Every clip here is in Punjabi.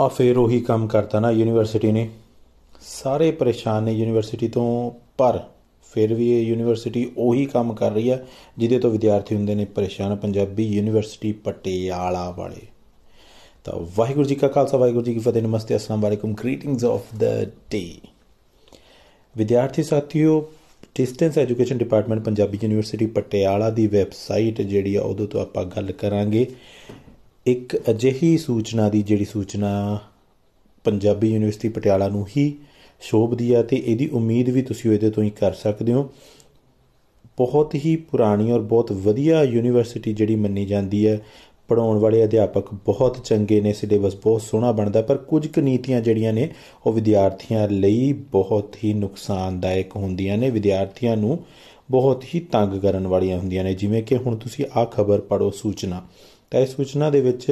ਆ ਫੇਰ ਉਹੀ ਕੰਮ ਕਰਤਾ ਨਾ ਯੂਨੀਵਰਸਿਟੀ ਨੇ ਸਾਰੇ ਪਰੇਸ਼ਾਨ ਨੇ ਯੂਨੀਵਰਸਿਟੀ ਤੋਂ ਪਰ ਫਿਰ ਵੀ ਇਹ ਯੂਨੀਵਰਸਿਟੀ ਉਹੀ ਕੰਮ ਕਰ ਰਹੀ ਹੈ ਜਿਹਦੇ ਤੋਂ ਵਿਦਿਆਰਥੀ ਹੁੰਦੇ ਨੇ ਪਰੇਸ਼ਾਨ ਪੰਜਾਬੀ ਯੂਨੀਵਰਸਿਟੀ ਪਟਿਆਲਾ ਵਾਲੇ ਤਾਂ ਵਾਹਿਗੁਰੂ ਜੀ ਕਾ ਖਾਲਸਾ ਵਾਹਿਗੁਰੂ ਜੀ ਕੀ ਫਤਿਹ ਨਮਸਤੇ ਅਸਲਾਮ ਵਾਲੇਕੁਮ ਗ੍ਰੀਟਿੰਗਸ ਆਫ ਦ ਡੇ ਵਿਦਿਆਰਥੀ ਸਾਥੀਓ distance education department Punjabi university Patiala ਦੀ ਵੈਬਸਾਈਟ ਜਿਹੜੀ ਆ ਉਹਦੇ ਤੋਂ ਆਪਾਂ ਗੱਲ ਕਰਾਂਗੇ ਇੱਕ ਅਜਿਹੀ ਸੂਚਨਾ ਦੀ ਜਿਹੜੀ ਸੂਚਨਾ ਪੰਜਾਬੀ ਯੂਨੀਵਰਸਿਟੀ ਪਟਿਆਲਾ ਨੂੰ ਹੀ ਸ਼ੋਭਦੀ ਆ ਤੇ ਇਹਦੀ ਉਮੀਦ ਵੀ ਤੁਸੀਂ ਉਹਦੇ ਤੋਂ ਹੀ ਕਰ ਸਕਦੇ ਹੋ ਬਹੁਤ ਹੀ ਪੁਰਾਣੀ ਔਰ ਬਹੁਤ ਵਧੀਆ ਯੂਨੀਵਰਸਿਟੀ ਜਿਹੜੀ ਮੰਨੀ ਜਾਂਦੀ ਹੈ ਪੜਾਉਣ ਵਾਲੇ ਅਧਿਆਪਕ ਬਹੁਤ ਚੰਗੇ ਨੇ ਸਿਲੇਬਸ ਬਹੁਤ ਸੋਹਣਾ ਬਣਦਾ ਪਰ ਕੁਝ ਕੁ ਨੀਤੀਆਂ ਜਿਹੜੀਆਂ ਨੇ ਉਹ ਵਿਦਿਆਰਥੀਆਂ ਲਈ ਬਹੁਤ ਹੀ ਨੁਕਸਾਨਦਾਇਕ ਹੁੰਦੀਆਂ ਨੇ ਵਿਦਿਆਰਥੀਆਂ ਨੂੰ ਬਹੁਤ ਹੀ ਤੰਗ ਕਰਨ ਵਾਲੀਆਂ ਹੁੰਦੀਆਂ ਨੇ ਜਿਵੇਂ ਕਿ ਹੁਣ ਤੁਸੀਂ ਆ ਖਬਰ ਪੜੋ ਸੂਚਨਾ ਤਾਂ ਇਸ ਸੂਚਨਾ ਦੇ ਵਿੱਚ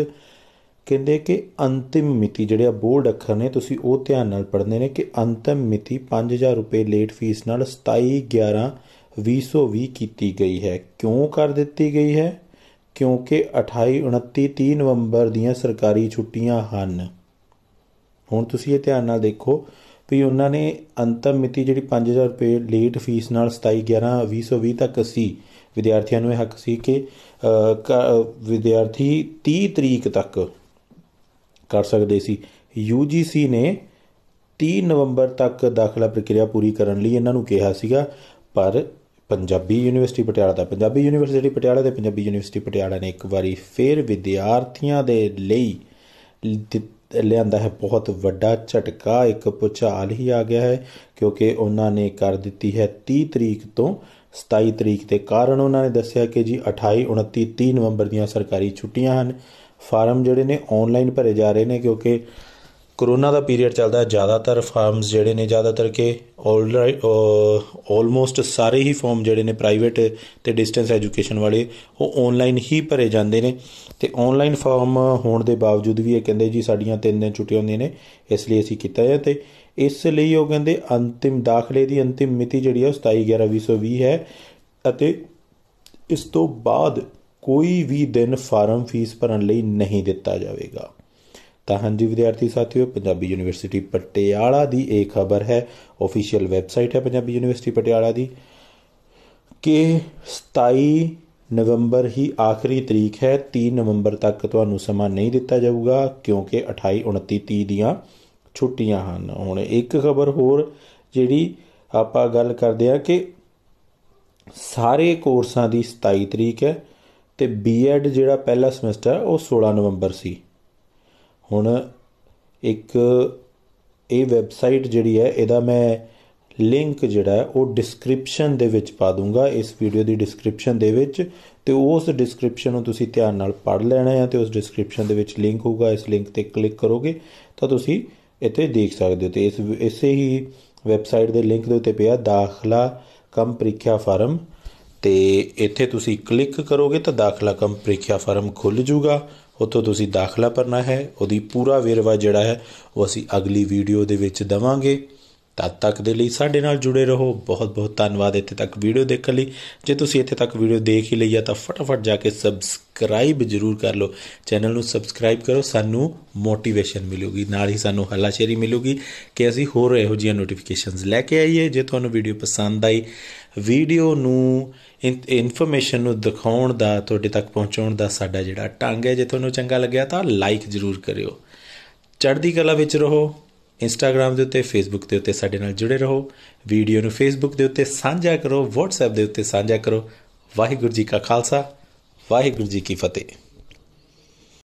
ਕਹਿੰਦੇ ਕਿ ਅੰਤਿਮ ਮਿਤੀ ਜਿਹੜੇ ਆ ਬੋਲਡ ਅੱਖਰ ਨੇ ਤੁਸੀਂ ਉਹ ਧਿਆਨ ਨਾਲ ਪੜ੍ਹਨੇ ਨੇ ਕਿ ਅੰਤਿਮ ਮਿਤੀ 5000 ਰੁਪਏ ਲੇਟ ਫੀਸ ਨਾਲ 27 11 2020 ਕੀਤੀ ਗਈ ਹੈ ਕਿਉਂ ਕਰ ਦਿੱਤੀ ਗਈ ਹੈ ਕਿਉਂਕਿ 28 29 30 ਨਵੰਬਰ ਦੀਆਂ ਸਰਕਾਰੀ ਛੁੱਟੀਆਂ ਹਨ ਹੁਣ ਤੁਸੀਂ ਇਹ ਧਿਆਨ ਨਾਲ ਦੇਖੋ ਵੀ ਉਹਨਾਂ ਨੇ ਅੰਤਮ ਮਿਤੀ ਜਿਹੜੀ 5000 ਰੁਪਏ ਲੇਟ ਫੀਸ ਨਾਲ 27 11 2020 ਤੱਕ ਸੀ ਵਿਦਿਆਰਥੀਆਂ ਨੂੰ ਇਹ ਹੱਕ ਸੀ ਕਿ ਵਿਦਿਆਰਥੀ 30 ਤਰੀਕ ਤੱਕ ਕਰ ਸਕਦੇ ਸੀ UGC ਨੇ 30 ਨਵੰਬਰ ਤੱਕ ਦਾਖਲਾ ਪ੍ਰਕਿਰਿਆ ਪੂਰੀ ਕਰਨ ਲਈ ਇਹਨਾਂ ਨੂੰ ਕਿਹਾ ਸੀਗਾ ਪਰ ਪੰਜਾਬੀ ਯੂਨੀਵਰਸਿਟੀ ਪਟਿਆਲਾ ਦਾ ਪੰਜਾਬੀ ਯੂਨੀਵਰਸਿਟੀ ਪਟਿਆਲਾ ਦੇ ਪੰਜਾਬੀ ਯੂਨੀਵਰਸਿਟੀ ਪਟਿਆਲਾ ਨੇ ਇੱਕ ਵਾਰੀ ਫੇਰ ਵਿਦਿਆਰਥੀਆਂ ਦੇ ਲਈ ਲਿਆਂਦਾ ਹੈ ਬਹੁਤ ਵੱਡਾ ਝਟਕਾ ਇੱਕ ਪੁਚਾਲ ਹੀ ਆ ਗਿਆ ਹੈ ਕਿਉਂਕਿ ਉਹਨਾਂ ਨੇ ਕਰ ਦਿੱਤੀ ਹੈ 30 ਤਰੀਕ ਤੋਂ 27 ਤਰੀਕ ਤੇ ਕਾਰਨ ਉਹਨਾਂ ਨੇ ਦੱਸਿਆ ਕਿ ਜੀ 28 29 30 ਨਵੰਬਰ ਦੀਆਂ ਸਰਕਾਰੀ ਛੁੱਟੀਆਂ ਹਨ ਫਾਰਮ ਜਿਹੜੇ ਨੇ ਆਨਲਾਈਨ ਭਰੇ ਜਾ ਰਹੇ ਨੇ ਕਿਉਂਕਿ ਕਰੋਨਾ ਦਾ ਪੀਰੀਅਡ ਚੱਲਦਾ ਜ਼ਿਆਦਾਤਰ ਫਾਰਮਸ ਜਿਹੜੇ ਨੇ ਜ਼ਿਆਦਾਤਰ ਕਿ ਆਲਮੋਸਟ ਸਾਰੇ ਹੀ ਫਾਰਮ ਜਿਹੜੇ ਨੇ ਪ੍ਰਾਈਵੇਟ ਤੇ ਡਿਸਟੈਂਸ ਐਜੂਕੇਸ਼ਨ ਵਾਲੇ ਉਹ ਆਨਲਾਈਨ ਹੀ ਭਰੇ ਜਾਂਦੇ ਨੇ ਤੇ ਆਨਲਾਈਨ ਫਾਰਮ ਹੋਣ ਦੇ ਬਾਵਜੂਦ ਵੀ ਇਹ ਕਹਿੰਦੇ ਜੀ ਸਾਡੀਆਂ ਤਿੰਨ ਦਿਨ ਛੁੱਟੀਆਂ ਹੁੰਦੀਆਂ ਨੇ ਇਸ ਲਈ ਅਸੀਂ ਕੀਤਾ ਹੈ ਤੇ ਇਸ ਲਈ ਉਹ ਕਹਿੰਦੇ ਅੰਤਿਮ ਦਾਖਲੇ ਦੀ ਅੰਤਿਮ ਮਿਤੀ ਜਿਹੜੀ ਹੈ 27 11 2020 ਹੈ ਅਤੇ ਇਸ ਤੋਂ ਬਾਅਦ ਕੋਈ ਵੀ ਦਿਨ ਫਾਰਮ ਫੀਸ ਭਰਨ ਲਈ ਨਹੀਂ ਦਿੱਤਾ ਜਾਵੇਗਾ ਤਾਂ ਹਾਂਜੀ ਵਿਦਿਆਰਥੀ ਸਾਥੀਓ ਪੰਜਾਬੀ ਯੂਨੀਵਰਸਿਟੀ ਪਟਿਆਲਾ ਦੀ ਇਹ ਖਬਰ ਹੈ ਅਫੀਸ਼ੀਅਲ ਵੈਬਸਾਈਟ ਹੈ ਪੰਜਾਬੀ ਯੂਨੀਵਰਸਿਟੀ ਪਟਿਆਲਾ ਦੀ ਕਿ 27 ਨਵੰਬਰ ਹੀ ਆਖਰੀ ਤਰੀਕ ਹੈ 3 ਨਵੰਬਰ ਤੱਕ ਤੁਹਾਨੂੰ ਸਮਾਂ ਨਹੀਂ ਦਿੱਤਾ ਜਾਊਗਾ ਕਿਉਂਕਿ 28 29 30 ਦੀਆਂ ਛੁੱਟੀਆਂ ਹਨ ਹੁਣ ਇੱਕ ਖਬਰ ਹੋਰ ਜਿਹੜੀ ਆਪਾਂ ਗੱਲ ਕਰਦੇ ਆ ਕਿ ਸਾਰੇ ਕੋਰਸਾਂ ਦੀ 27 ਤਰੀਕ ਹੈ ਤੇ ਬੀਐਡ ਜਿਹੜਾ ਪਹਿਲਾ ਸਮੈਸਟਰ ਉਹ 16 ਨਵੰਬਰ ਸੀ ਹੁਣ ਇੱਕ ਇਹ ਵੈਬਸਾਈਟ ਜਿਹੜੀ ਹੈ ਇਹਦਾ ਮੈਂ ਲਿੰਕ ਜਿਹੜਾ ਹੈ ਉਹ ਡਿਸਕ੍ਰਿਪਸ਼ਨ ਦੇ ਵਿੱਚ ਪਾ ਦੂੰਗਾ ਇਸ ਵੀਡੀਓ ਦੀ ਡਿਸਕ੍ਰਿਪਸ਼ਨ ਦੇ ਵਿੱਚ ਤੇ ਉਸ ਡਿਸਕ੍ਰਿਪਸ਼ਨ ਨੂੰ ਤੁਸੀਂ ਧਿਆਨ ਨਾਲ ਪੜ੍ਹ ਲੈਣਾ ਹੈ ਤੇ ਉਸ ਡਿਸਕ੍ਰਿਪਸ਼ਨ ਦੇ ਵਿੱਚ ਲਿੰਕ ਹੋਊਗਾ ਇਸ ਲਿੰਕ ਤੇ ਕਲਿੱਕ ਕਰੋਗੇ ਤਾਂ ਤੁਸੀਂ ਇੱਥੇ ਦੇਖ ਸਕਦੇ ਹੋ ਤੇ ਇਸ ਇਸੇ ਹੀ ਵੈਬਸਾਈਟ ਦੇ ਲਿੰਕ ਦੇ ਉੱਤੇ ਪਿਆ ਦਾਖਲਾ ਕਮ ਪ੍ਰੀਖਿਆ ਫਾਰਮ ਤੇ ਇੱਥੇ ਤੁਸੀਂ ਕਲਿੱਕ ਕਰੋਗੇ ਤਾਂ ਦਾਖਲਾ ਕਮ ਪ੍ਰੀਖਿਆ ਫਾਰਮ ਖੁੱਲ ਜਾਊਗਾ ਉੱਥੋਂ ਤੁਸੀਂ ਦਾਖਲਾ ਭਰਨਾ ਹੈ ਉਹਦੀ ਪੂਰਾ ਵੇਰਵਾ ਜਿਹੜਾ ਹੈ ਉਹ ਅਸੀਂ ਅਗਲੀ ਵੀਡੀਓ ਦੇ ਵਿੱਚ ਦਵਾਂਗੇ ਤਦ ਤੱਕ ਦੇ ਲਈ ਸਾਡੇ ਨਾਲ ਜੁੜੇ ਰਹੋ ਬਹੁਤ ਬਹੁਤ ਧੰਨਵਾਦ ਇੱਥੇ ਤੱਕ ਵੀਡੀਓ ਦੇਖਣ ਲਈ ਜੇ ਤੁਸੀਂ ਇੱਥੇ ਤੱਕ ਵੀਡੀਓ ਦੇਖ ਹੀ ਲਈ ਆ ਤਾਂ ਫਟਾਫਟ ਜਾ ਕੇ ਸਬਸਕ੍ਰਾਈਬ ਜਰੂਰ ਕਰ ਲਓ ਚੈਨਲ ਨੂੰ ਸਬਸਕ੍ਰਾਈਬ ਕਰੋ ਸਾਨੂੰ ਮੋਟੀਵੇਸ਼ਨ ਮਿਲੂਗੀ ਨਾਲ ਹੀ ਸਾਨੂੰ ਹੱਲਾਸ਼ੇਰੀ ਮਿਲੂਗੀ ਕਿ ਅਸੀਂ ਹੋਰ ਇਹੋ ਜਿਹੀਆਂ ਨੋਟੀਫਿਕੇਸ਼ਨਸ ਲੈ ਕੇ ਆਈਏ ਜੇ ਤੁਹਾਨੂੰ ਵੀਡੀਓ ਪਸੰਦ ਆਈ ਵੀਡੀਓ ਨੂੰ ਇਨਫੋਰਮੇਸ਼ਨ ਨੂੰ ਦਿਖਾਉਣ ਦਾ ਤੁਹਾਡੇ ਤੱਕ ਪਹੁੰਚਾਉਣ ਦਾ ਸਾਡਾ ਜਿਹੜਾ ਢੰਗ ਹੈ ਜੇ ਤੁਹਾਨੂੰ ਚੰਗਾ ਲੱਗਿਆ ਤਾਂ ਲਾਈਕ ਜਰੂਰ ਕਰਿਓ ਚੜ੍ਹਦੀ ਕਲਾ ਵਿੱਚ ਰਹੋ ਇੰਸਟਾਗ੍ਰam ਦੇ ਉੱਤੇ ਫੇਸਬੁੱਕ ਦੇ ਉੱਤੇ ਸਾਡੇ ਨਾਲ ਜੁੜੇ ਰਹੋ ਵੀਡੀਓ ਨੂੰ ਫੇਸਬੁੱਕ ਦੇ ਉੱਤੇ ਸਾਂਝਾ ਕਰੋ WhatsApp ਦੇ ਉੱਤੇ ਸਾਂਝਾ ਕਰੋ ਵਾਹਿਗੁਰੂ ਜੀ ਕਾ ਖਾਲਸਾ ਵਾਹਿਗੁਰੂ ਜੀ ਕੀ ਫਤਿਹ